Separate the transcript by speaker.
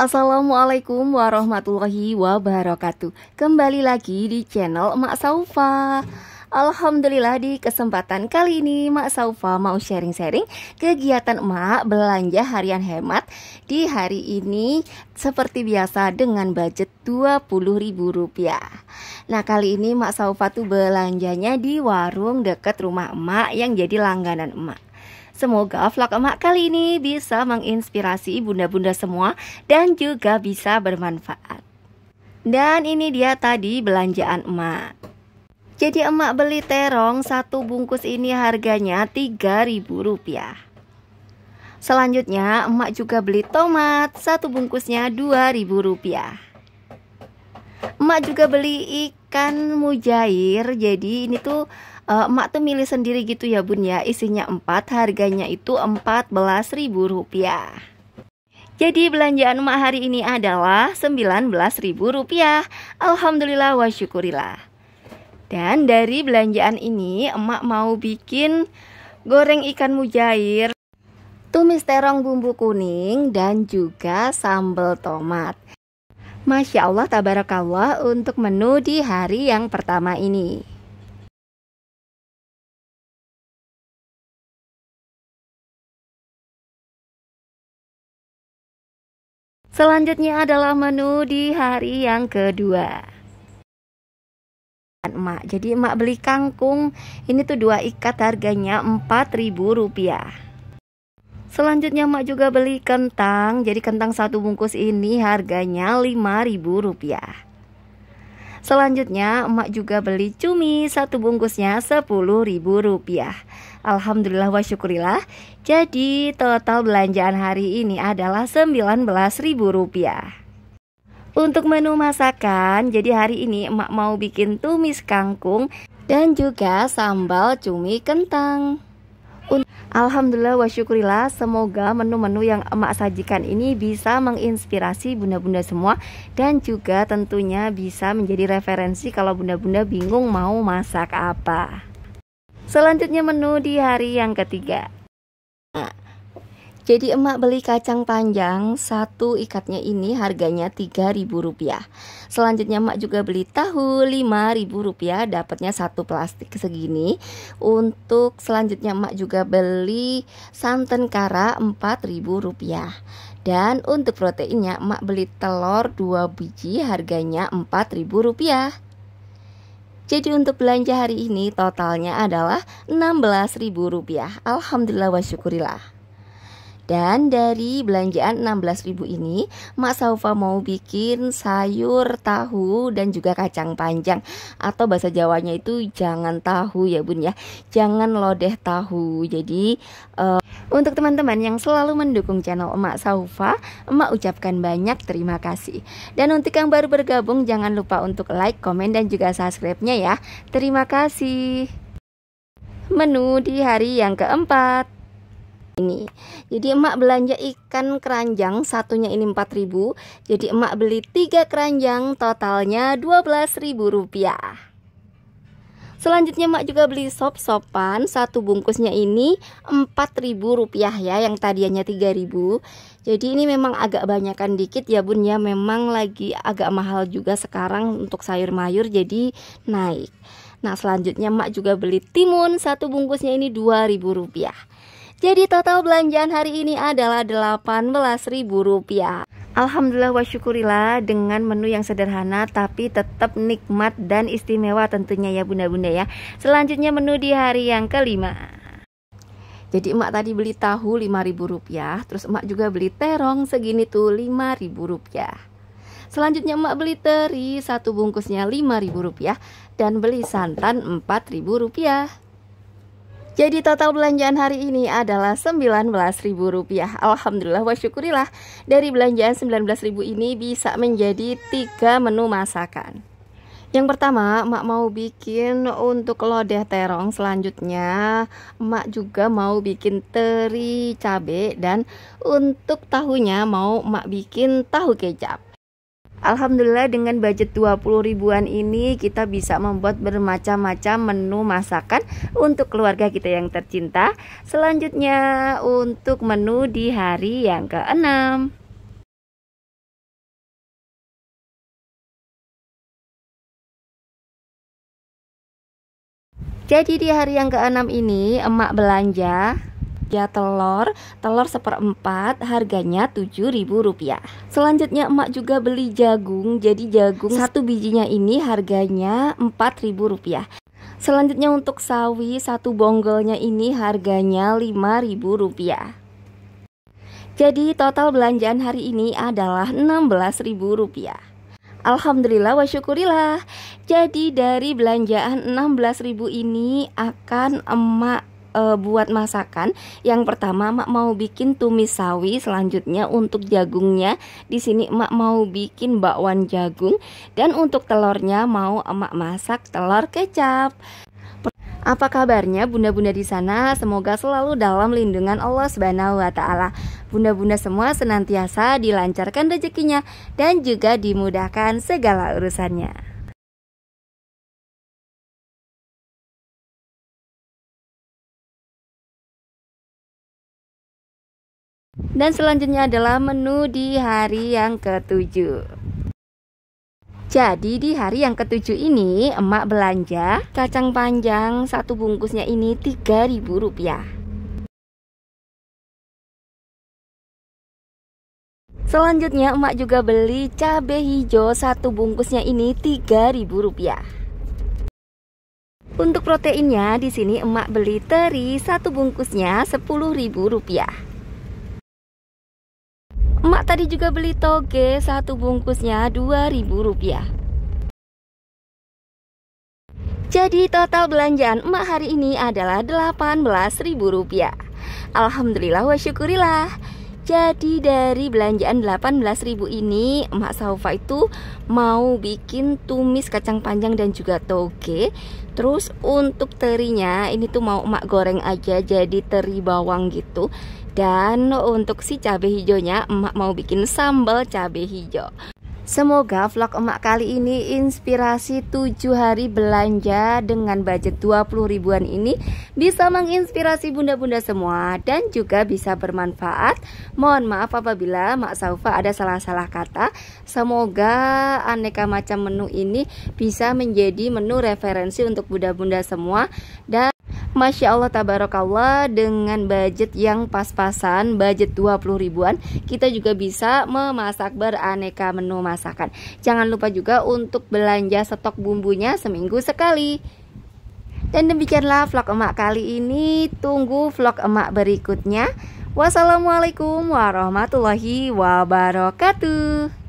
Speaker 1: Assalamualaikum warahmatullahi wabarakatuh Kembali lagi di channel Mak Saufa Alhamdulillah di kesempatan kali ini Mak Saufa mau sharing-sharing kegiatan emak belanja harian hemat di hari ini seperti biasa dengan budget Rp20.000. Nah, kali ini Mak Saufa tuh belanjanya di warung dekat rumah emak yang jadi langganan emak. Semoga vlog emak kali ini bisa menginspirasi bunda-bunda semua dan juga bisa bermanfaat. Dan ini dia tadi belanjaan emak. Jadi emak beli terong satu bungkus ini harganya Rp3.000. Selanjutnya emak juga beli tomat satu bungkusnya Rp2.000. Emak juga beli ikan mujair. Jadi ini tuh uh, eh, emak tuh milih sendiri gitu ya bun ya isinya 4 harganya itu ribu rupiah. jadi belanjaan emak hari ini adalah ribu rupiah. Alhamdulillah wa syukurillah dan dari belanjaan ini emak mau bikin goreng ikan mujair tumis terong bumbu kuning dan juga sambal tomat Masya Allah tabarakallah untuk menu di hari yang pertama ini Selanjutnya adalah menu di hari yang kedua. Emak, jadi emak beli kangkung. Ini tuh dua ikat harganya rp rupiah. Selanjutnya emak juga beli kentang. Jadi kentang satu bungkus ini harganya rp rupiah. Selanjutnya emak juga beli cumi satu bungkusnya sepuluh ribu rupiah Alhamdulillah wa syukurillah. Jadi total belanjaan hari ini adalah sembilan belas ribu rupiah Untuk menu masakan, jadi hari ini emak mau bikin tumis kangkung dan juga sambal cumi kentang. Alhamdulillah wa syukurillah Semoga menu-menu yang emak sajikan ini bisa menginspirasi bunda-bunda semua Dan juga tentunya bisa menjadi referensi kalau bunda-bunda bingung mau masak apa Selanjutnya menu di hari yang ketiga jadi emak beli kacang panjang, satu ikatnya ini harganya rp rupiah. Selanjutnya emak juga beli tahu rp rupiah, dapatnya satu plastik segini. Untuk selanjutnya emak juga beli santan kara rp rupiah. Dan untuk proteinnya emak beli telur 2 biji harganya rp rupiah. Jadi untuk belanja hari ini totalnya adalah rp rupiah. Alhamdulillah wa syukurillah. Dan dari belanjaan 16.000 ini, Mak Saufa mau bikin sayur tahu dan juga kacang panjang atau bahasa Jawanya itu jangan tahu ya Bun ya. Jangan lodeh tahu. Jadi uh, untuk teman-teman yang selalu mendukung channel Emak Saufa, Emak ucapkan banyak terima kasih. Dan untuk yang baru bergabung jangan lupa untuk like, komen dan juga subscribe-nya ya. Terima kasih. Menu di hari yang keempat ini. Jadi emak belanja ikan keranjang satunya ini 4000 Jadi emak beli 3 keranjang totalnya 12.000 rupiah Selanjutnya emak juga beli sop-sopan Satu bungkusnya ini 4.000 rupiah ya Yang tadinya 3.000 Jadi ini memang agak banyakan dikit ya bun ya Memang lagi agak mahal juga sekarang untuk sayur mayur jadi naik Nah selanjutnya emak juga beli timun Satu bungkusnya ini 2.000 rupiah jadi total belanjaan hari ini adalah Rp18.000. Alhamdulillah wa syukurillah dengan menu yang sederhana tapi tetap nikmat dan istimewa tentunya ya bunda-bunda ya. Selanjutnya menu di hari yang kelima. Jadi emak tadi beli tahu Rp5.000, terus emak juga beli terong segini tuh Rp5.000. Selanjutnya emak beli teri satu bungkusnya Rp5.000 dan beli santan Rp4.000. Jadi total belanjaan hari ini adalah Rp19.000. Alhamdulillah wa syukurillah dari belanjaan Rp19.000 ini bisa menjadi tiga menu masakan. Yang pertama, emak mau bikin untuk lodeh terong. Selanjutnya, emak juga mau bikin teri cabe dan untuk tahunya mau emak bikin tahu kecap. Alhamdulillah dengan budget 20 ribuan ini kita bisa membuat bermacam-macam menu masakan untuk keluarga kita yang tercinta. Selanjutnya untuk menu di hari yang keenam. Jadi di hari yang keenam ini emak belanja 3 telur, telur seperempat harganya tujuh ribu rupiah. Selanjutnya emak juga beli jagung, jadi jagung satu bijinya ini harganya empat ribu rupiah. Selanjutnya untuk sawi, satu bonggolnya ini harganya lima ribu rupiah. Jadi total belanjaan hari ini adalah enam belas ribu rupiah. Alhamdulillah wa syukurillah. Jadi dari belanjaan 16.000 ini akan emak e, buat masakan. Yang pertama Mak mau bikin tumis sawi, selanjutnya untuk jagungnya di sini Mak mau bikin bakwan jagung dan untuk telurnya mau Emak masak telur kecap. Apa kabarnya bunda-bunda di sana? Semoga selalu dalam lindungan Allah Subhanahu wa taala. Bunda-bunda semua senantiasa dilancarkan rezekinya dan juga dimudahkan segala urusannya. Dan selanjutnya adalah menu di hari yang ketujuh. Jadi di hari yang ketujuh ini emak belanja kacang panjang satu bungkusnya ini rp rupiah. Selanjutnya emak juga beli cabai hijau satu bungkusnya ini rp rupiah. Untuk proteinnya di sini emak beli teri satu bungkusnya rp rupiah. Emak tadi juga beli toge satu bungkusnya dua ribu rupiah. Jadi total belanjaan emak hari ini adalah rp rupiah. Alhamdulillah wa syukurillah Jadi dari belanjaan Rp18.000 ini Emak Saufa itu mau bikin tumis kacang panjang dan juga toge Terus untuk terinya ini tuh mau emak goreng aja jadi teri bawang gitu dan untuk si cabe hijaunya emak mau bikin sambal cabe hijau Semoga vlog emak kali ini inspirasi 7 hari belanja dengan budget 20 ribuan ini bisa menginspirasi bunda-bunda semua dan juga bisa bermanfaat. Mohon maaf apabila Mak Saufa ada salah-salah kata. Semoga aneka macam menu ini bisa menjadi menu referensi untuk bunda-bunda semua dan Masya Allah tabarakallah dengan budget yang pas-pasan budget 20 ribuan kita juga bisa memasak beraneka menu masakan jangan lupa juga untuk belanja stok bumbunya seminggu sekali dan demikianlah vlog emak kali ini. Tunggu vlog emak berikutnya. Wassalamualaikum warahmatullahi wabarakatuh.